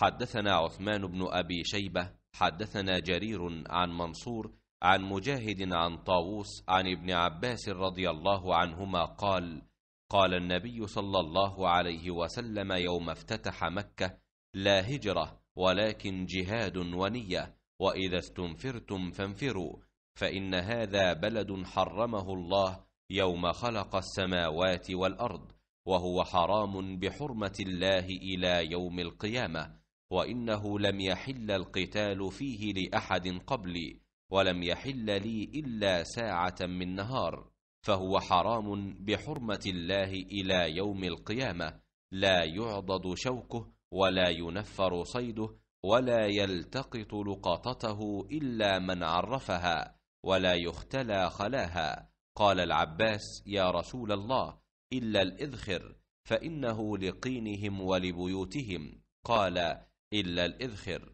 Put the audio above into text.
حدثنا عثمان بن أبي شيبة حدثنا جرير عن منصور عن مجاهد عن طاووس عن ابن عباس رضي الله عنهما قال قال النبي صلى الله عليه وسلم يوم افتتح مكة لا هجرة ولكن جهاد ونية وإذا استنفرتم فانفروا فإن هذا بلد حرمه الله يوم خلق السماوات والأرض وهو حرام بحرمة الله إلى يوم القيامة وانه لم يحل القتال فيه لاحد قبلي ولم يحل لي الا ساعه من نهار فهو حرام بحرمه الله الى يوم القيامه لا يعضد شوكه ولا ينفر صيده ولا يلتقط لقطته الا من عرفها ولا يختلى خلاها قال العباس يا رسول الله الا الاذخر فانه لقينهم ولبيوتهم قال إلا الإذخر